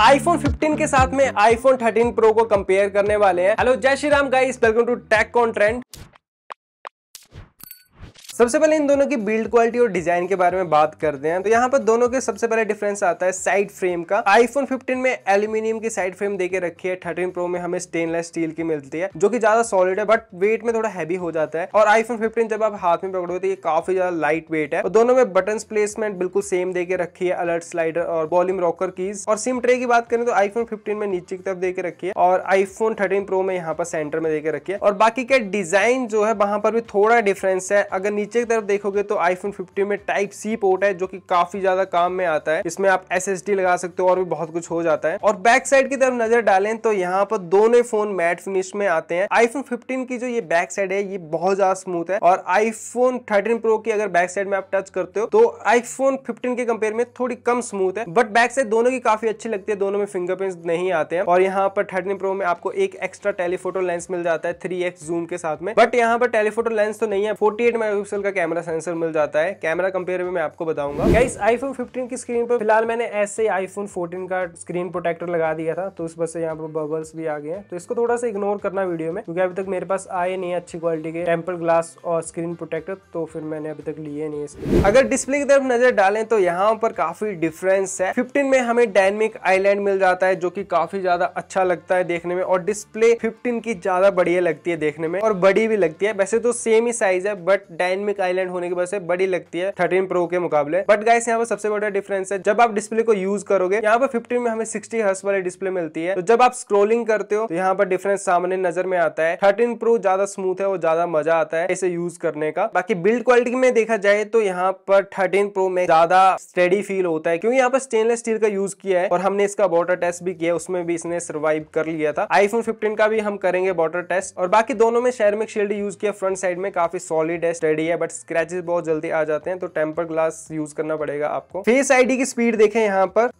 iPhone 15 के साथ में आईफोन 13 प्रो को कंपेयर करने वाले हैं hello Jai Shri Ram guys welcome to tech on trend सबसे पहले इन दोनों की बिल्ड क्वालिटी और डिजाइन के बारे में बात करते हैं तो यहाँ पर दोनों के सबसे पहले डिफरेंस आता है साइड फ्रेम का आईफोन 15 में एल्यूमिनियम की साइड फ्रेम देके रखी है थर्टीन प्रो में हमें स्टेनलेस स्टील की मिलती है जो कि ज्यादा सॉलिड है बट वेट में थोड़ा हैवी हो जाता है और आईफोन फिफ्टीन जब आप हाथ में पकड़ोगे तो ये काफी ज्यादा लाइट वेट है और दोनों में बटन प्लेसमेंट बिल्कुल सेम देके रखी है अलर्ट स्लाइडर और वॉल्यूम रॉकर कीज और सिम ट्रे की बात करें तो आईफोन फिफ्टीन में नीचे की तरफ देके रखी है और आईफोन थर्टीन प्रो में यहाँ पर सेंटर में देके रखी है और बाकी के डिजाइन जो है वहां पर भी थोड़ा डिफरेंस है अगर नीचे नीचे की तरफ देखोगे तो आईफोन 50 में टाइप सी पोर्ट है जो कि काफी ज्यादा काम में आता है इसमें आप एस लगा सकते हो और भी बहुत कुछ हो जाता है और बैक साइड की तरफ नजर डालें तो यहाँ पर दोनों फोन मैट फिनिश में आते हैं आईफोन 15 की जो ये बैक साइड है ये बहुत ज्यादा स्मूथ है और आईफोन 13 प्रो की अगर बैक साइड में आप टच करते हो तो आईफोन 15 के कंपेयर में थोड़ी कम स्मूथ है बट बैक साइड दोनों की काफी अच्छी लगती है दोनों में फिंगरप्रिंट नहीं आते हैं और यहाँ पर थर्टीन प्रो में आपको एक एक्स्ट्रा टेलीफोटो लेंस मिल जाता है थ्री जूम के साथ में बट यहाँ पर टेलीफोटो लेंस तो नहीं है फोर्टी एट मेगापिक्सल का कैमरा सेंसर मिल जाता है कैमरा कंपेयर में मैं आपको बताऊंगा गाइस आईफोन 15 की स्क्रीन पर फिलहाल मैंने ऐसे आईफोन 14 का स्क्रीन प्रोटेक्टर लगा दिया था तो उस वजह से यहाँ पर बबल्स भी आ गए हैं तो इसको थोड़ा सा इग्नोर करना वीडियो में क्योंकि अभी तक मेरे पास आए नहीं अच्छी क्वालिटी के टेम्पल ग्लास और स्क्रीन प्रोटेक्टर तो फिर मैंने अभी तक लिए नहीं इसके अगर डिस्प्ले की तरफ नजर डालें तो यहाँ पर काफी डिफरेंस है फिफ्टीन में हमें डायनेमिक आईलैंड मिल जाता है जो की काफी ज्यादा अच्छा लगता है देखने में और डिस्प्ले फिफ्टीन की ज्यादा बढ़िया लगती है देखने में और बड़ी भी लगती है वैसे तो सेम ही साइज है बट डायनमिक डायनामिक आईलैंड होने की वजह से बड़ी लगती है थर्टीन प्रो के मुकाबले बट गाइस यहाँ पर सबसे बड़ा डिफरेंस है जब आप डिस्प्ले को यूज करोगे यहाँ पर फिफ्टीन में हमें सिक्सटी हर्स वाली डिस्प्ले मिलती है तो जब आप स्क्रोलिंग करते हो तो यहाँ पर डिफरेंस सामने नजर में आता है थर्टीन प्रो ज्यादा स्मूथ है और ज्यादा मजा आता है इसे यूज करने का बाकी बिल्ड क्वालिटी में देखा जाए तो यहाँ पर थर्टीन प्रो में ज्यादा स्टेडी फील होता है क्योंकि यहाँ पर स्टेनलेस स्टील का यूज किया है और हमने इसका वॉटर टेस्ट भी किया उसमें भी इसने सर्वाइव कर लिया था आईफोन फिफ्टीन का भी हम करेंगे वॉटर टेस्ट और बाकी दोनों में शेरमिक शील्ड यूज किया फ्रंट साइड में काफी सॉलिड है स्टडी है बट स्क्रैचेस बहुत जल्दी आ जाते हैं तो टेम्पर ग्लास यूज करना पड़ेगा आपको फेस आईडी की स्पीड देखें यहाँ पर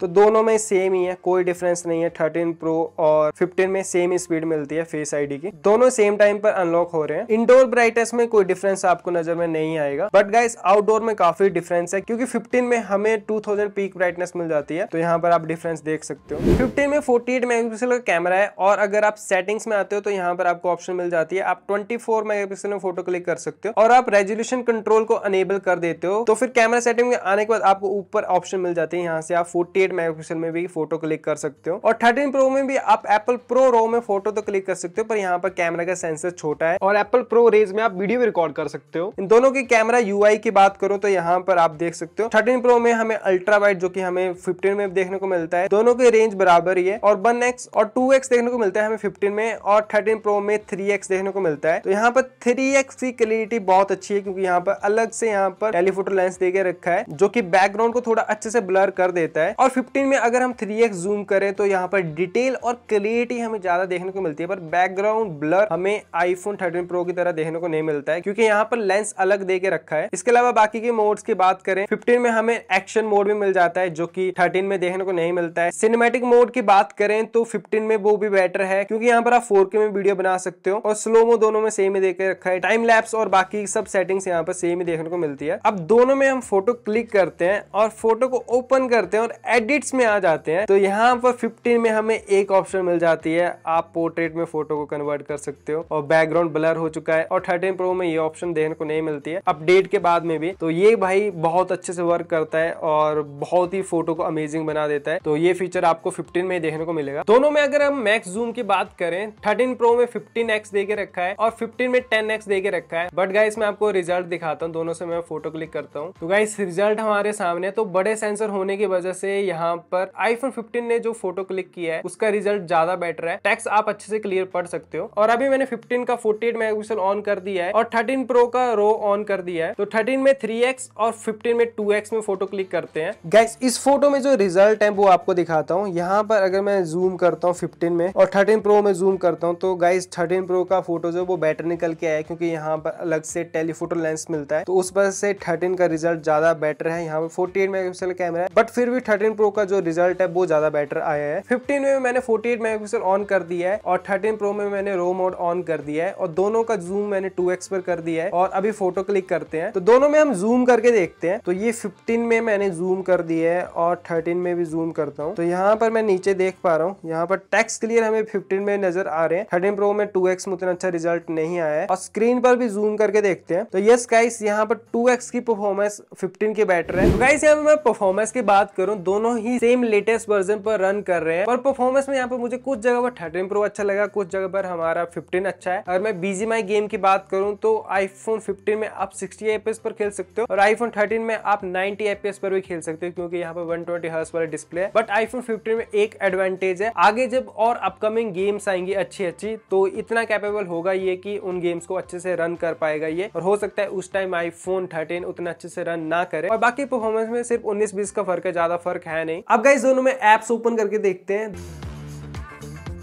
तो दोनों में सेम ही है कोई डिफरेंस नहीं है 13 प्रो और 15 में सेम स्पीड मिलती है फेस आईडी की दोनों सेम टाइम पर अनलॉक हो रहे हैं इंडोर ब्राइटनेस में कोई डिफरेंस आपको नजर में नहीं आएगा बट गाइस आउटडोर में काफी डिफरेंस है क्योंकि 15 में हमें 2000 पीक ब्राइटनेस मिल जाती है तो यहाँ पर आप डिफरेंस देख सकते हो फिफ्टीन में फोर्टी मेगापिक्सल का कैमरा है और अगर आप सेटिंग्स में आते हो तो यहाँ पर आपको ऑप्शन मिल जाती है आप ट्वेंटी फोर में फोटो क्लिक कर सकते हो और आप रेजोल्यूशन कंट्रोल को अनेबल कर देते हो तो फिर कैमरा सेटिंग में आने के बाद आपको ऊपर ऑप्शन मिल जाती है यहाँ से आप फोर्टी एट मेगापिक्सल में भी फोटो क्लिक कर सकते हो और थर्टीन प्रो में भी आप एप्पल प्रो रो में फोटो तो क्लिक कर सकते हो पर यहाँ पर कैमरा का सेंसर छोटा है और एप्पल प्रो रेज में आप वीडियो भी रिकॉर्ड कर सकते हो इन दोनों की कैमरा यू की बात करो तो यहाँ पर आप देख सकते हो थर्टीन प्रो में हमें अल्ट्रा वाइट जो की हमें फिफ्टीन में देखने को मिलता है दोनों की रेंज बराबर ही है और वन और टू देखने को मिलता है हमें फिफ्टीन में और थर्टीन प्रो में थ्री देखने को मिलता है तो यहाँ पर थ्री की क्लियरिटी बहुत अच्छी है क्योंकि यहाँ पर अलग से यहाँ पर टेलीफोटो लेंस दे रखा है जो कि बैकग्राउंड को थोड़ा अच्छे से ब्लर कर देता है और 15 में अगर हम थ्री एक्स जूम करें तो यहाँ पर डिटेल और क्लियरिटी हमें ज़्यादा देखने को मिलती है पर बैकग्राउंड ब्लर हमें आईफोन थर्टीन प्रो की तरह देखने को नहीं मिलता है क्योंकि यहाँ पर लेंस अलग दे के रखा है इसके अलावा बाकी के मोड्स की बात करें फिफ्टीन में हमें एक्शन मोड भी मिल जाता है जो की थर्टीन में देखने को नहीं मिलता है सिनेमेटिक मोड की बात करें तो फिफ्टीन में वो भी बेटर है क्योंकि यहाँ पर आप फोर में वीडियो बना सकते हो और स्लोमो दोनों में सेम ही देकर रखा है टाइम लैप्स और बाकी सब सेटिंग्स यहाँ पर सेम ही देखने को मिलती है अब दोनों में हम फोटो क्लिक करते हैं और फोटो को ओपन करते हैं और एड एडिट्स में आ जाते हैं तो यहाँ पर 15 में हमें एक ऑप्शन मिल जाती है आप पोर्ट्रेट में फोटो को कन्वर्ट कर सकते हो और बैकग्राउंड ब्लर हो चुका है और थर्टीन प्रो में ये ऑप्शन देखने को नहीं मिलती है अपडेट के बाद में भी तो ये भाई बहुत अच्छे से वर्क करता है और बहुत ही फोटो को अमेजिंग बना देता है तो ये फीचर आपको फिफ्टीन में देखने को मिलेगा दोनों में अगर हम मैक्स जूम की बात करें थर्टीन प्रो में फिफ्टीन एक्स दे के रखा है और फिफ्टीन में टेन एक्स दे के रखा है बट गाइस मैं आपको रिजल्ट दिखाता हूँ दोनों से मैं फोटो क्लिक करता हूँ तो गाइस रिजल्ट हमारे सामने तो बड़े सेंसर होने की वजह से यहाँ यहाँ पर आईफोन 15 ने जो फोटो क्लिक किया है उसका रिजल्ट ज्यादा बेटर है टैक्स आप अच्छे से क्लियर पढ़ सकते हो और अभी मैंने 15 का 48 मेगापिक्सल ऑन कर दिया है और 13 प्रो का रो ऑन कर दिया है तो 13 में 3x और 15 में 2x में फोटो क्लिक करते हैं गैस इस फोटो में जो रिजल्ट है वो आपको दिखाता हूँ यहाँ पर अगर मैं जूम करता हूँ फिफ्टीन में और थर्टीन प्रो में जूम करता हूँ तो गाइस थर्टीन प्रो का फोटो जो वो बेटर निकल के आया क्योंकि यहाँ पर अलग से टेलीफोटो लेंस मिलता है तो उस वजह से थर्टीन का रिजल्ट ज्यादा बेटर है यहाँ पर फोर्टी एट कैमरा है बट फिर भी थर्टीन प्रो प्रो का जो रिजल्ट है वो ज्यादा बेटर आया है फिफ्टीन में मैंने फोर्टी एट मेगापिक्सल ऑन कर दिया है और थर्टीन प्रो में मैंने रो मोड ऑन कर दिया है और दोनों का जूम मैंने टू एक्स पर कर दिया है और अभी फोटो क्लिक करते हैं तो दोनों में हम जूम करके देखते हैं तो ये फिफ्टीन में मैंने जूम कर दिया है और थर्टीन में भी जूम करता हूँ तो यहाँ पर मैं नीचे देख पा रहा हूँ यहाँ पर टेक्स क्लियर हमें फिफ्टीन में नजर आ रहे हैं थर्टीन प्रो में टू एक्स में उतना अच्छा रिजल्ट नहीं आया है और स्क्रीन पर भी जूम करके देखते हैं तो यस गाइस यहाँ पर टू एक्स की परफॉर्मेंस फिफ्टीन की बेटर है तो गाइस यहाँ पर मैं परफॉर्मेंस की बात करूँ दोनों दोनों ही सेम लेटेस्ट वर्जन पर रन कर रहे हैं और परफॉर्मेंस में यहाँ पर मुझे कुछ जगह पर थर्टीन प्रो अच्छा लगा कुछ जगह पर हमारा फिफ्टीन अच्छा है अगर मैं माई गेम की बात करूँ तो आईफोन फिफ्टीन में आप सिक्सटी एपीएस पर खेल सकते हो और आईफोन थर्टीन में आप नाइनटी एपीएस पर भी खेल सकते हो क्योंकि यहाँ पर वन ट्वेंटी वाला डिस्प्ले है बट आईफोन फिफ्टीन में एक एडवांटेज है आगे जब और अपकमिंग गेम्स आएंगी अच्छी अच्छी तो इतना कैपेबल होगा ये कि उन गेम्स को अच्छे से रन कर पाएगा ये और हो सकता है उस टाइम आईफोन थर्टीन उतना अच्छे से रन ना करे और बाकी परफॉर्मेंस में सिर्फ उन्नीस बीस का फर्क है ज्यादा फर्क है है नहीं अब गाइस दोनों में एप्स ओपन करके देखते हैं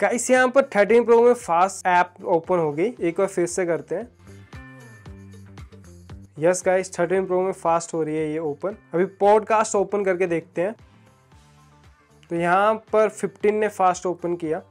गाइस यहाँ पर थर्टीन प्रो में फास्ट ऐप ओपन हो गई एक बार फिर से करते हैं यस गाइस थर्टीन प्रो में फास्ट हो रही है ये ओपन अभी पॉडकास्ट ओपन करके देखते हैं तो यहाँ पर फिफ्टीन ने फास्ट ओपन किया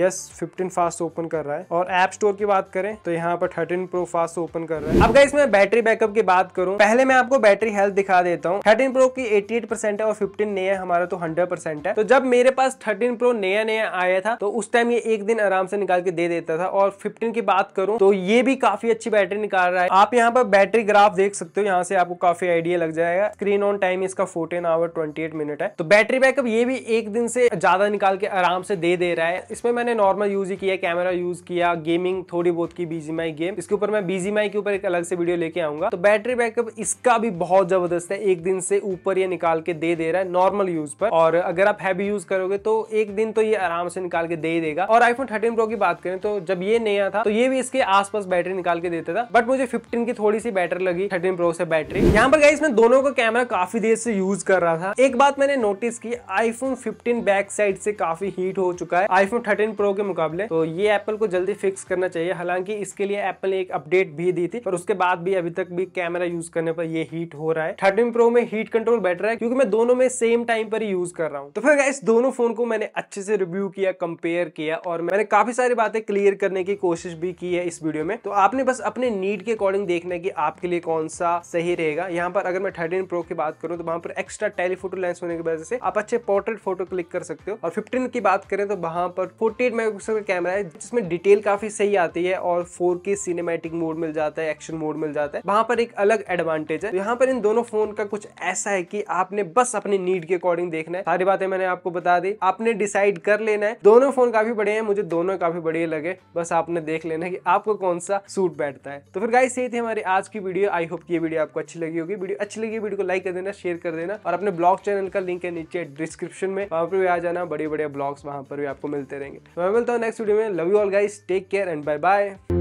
यस फिफ्टीन फास्ट ओपन कर रहा है और एप स्टोर की बात करें तो यहाँ पर थर्टीन प्रो फास्ट ओपन कर रहा है अब इसमें बैटरी बैकअप की बात करूँ पहले मैं आपको बैटरी हेल्थ दिखा देता हूँ थर्टीन प्रो की एटी है और फिफ्टीन नया हमारा तो हंड्रेड है तो जब मेरे पास थर्टीन प्रो नया नया आया था तो उस टाइम ये एक दिन आराम से निकाल के दे देता था और फिफ्टीन की बात करूँ तो ये भी काफी अच्छी बैटरी निकाल रहा है आप यहाँ पर बैटरी ग्राफ देख सकते हो यहाँ से आपको काफी आइडिया लग जाएगा स्क्रीन ऑन टाइम इसका फोर्टीन आवर ट्वेंटी मिनट है तो बैटरी बैकअप ये भी एक दिन से ज्यादा निकाल के आराम से दे दे रहा है इसमें मैं मैंने नॉर्मल यूज ही किया कैमरा यूज किया गेमिंग थोड़ी बहुत की माई गेम इसके ऊपर मैं बीजीमाई के ऊपर एक अलग से वीडियो लेके आऊंगा तो बैटरी बैकअप इसका भी बहुत जबरदस्त है एक दिन से ऊपर ये निकाल के दे दे रहा है नॉर्मल यूज पर और अगर आप हैवी यूज करोगे तो एक दिन तो ये आराम से निकाल के दे देगा और आईफोन थर्टीन प्रो की बात करें तो जब ये नया था तो ये भी इसके आसपास बैटरी निकाल के देता था बट मुझे फिफ्टीन की थोड़ी सी बैटरी लगी थर्टीन प्रो से बैटरी यहाँ पर गई इसमें दोनों का कैमरा काफी देर से यूज कर रहा था एक बात मैंने नोटिस की आईफोन फिफ्टीन बैक साइड से काफी हीट हो चुका है आईफोन थर्टीन 13 प्रो के मुकाबले तो ये एप्पल को जल्दी फिक्स करना चाहिए हालांकि इसके लिए एप्पल ने एक अपडेट भी दी थी पर उसके बाद भी अभी तक भी कैमरा यूज करने पर ये हीट हो रहा है थर्टीन प्रो में हीट कंट्रोल बेटर है क्योंकि मैं दोनों में सेम टाइम पर ही यूज कर रहा हूँ तो फिर इस दोनों फोन को मैंने अच्छे से रिव्यू किया कंपेयर किया और मैंने काफी सारी बातें क्लियर करने की कोशिश भी की है इस वीडियो में तो आपने बस अपने नीड के अकॉर्डिंग देखना की आपके लिए कौन सा सही रहेगा यहाँ पर अगर मैं थर्टीन प्रो की बात करूँ तो वहां पर एक्स्ट्रा टेलीफोटो लेंस होने की वजह से आप अच्छे पोर्ट्रेट फोटो क्लिक कर सकते हो और फिफ्टीन की बात करें तो वहां पर फोर्टी एट मेगापिक्सल का कैमरा है जिसमें डिटेल काफी सही आती है और फोर के सिनेमेटिक मोड मिल जाता है एक्शन मोड मिल जाता है वहां पर एक अलग एडवांटेज है तो यहाँ पर इन दोनों फोन का कुछ ऐसा है कि आपने बस अपनी नीड के अकॉर्डिंग देखना है सारी बातें मैंने आपको बता दी आपने डिसाइड कर लेना है दोनों फोन काफी बड़े हैं मुझे दोनों काफी बढ़िया लगे बस आपने देख लेना की आपको कौन सा सूट बैठता है तो फिर गाइस यही थी हमारी आज की वीडियो आई होप ये वीडियो आपको अच्छी लगी होगी वीडियो अच्छी लगी वीडियो को लाइक कर देना शेयर कर देना और अपने ब्लॉग चैनल का लिंक है नीचे डिस्क्रिप्शन में वहां पर भी आ जाना बड़े बड़े ब्लॉग्स वहां पर भी आपको मिलते रहेंगे तो मैं मिलता हूँ नेक्स्ट वीडियो में love you all guys take care and bye bye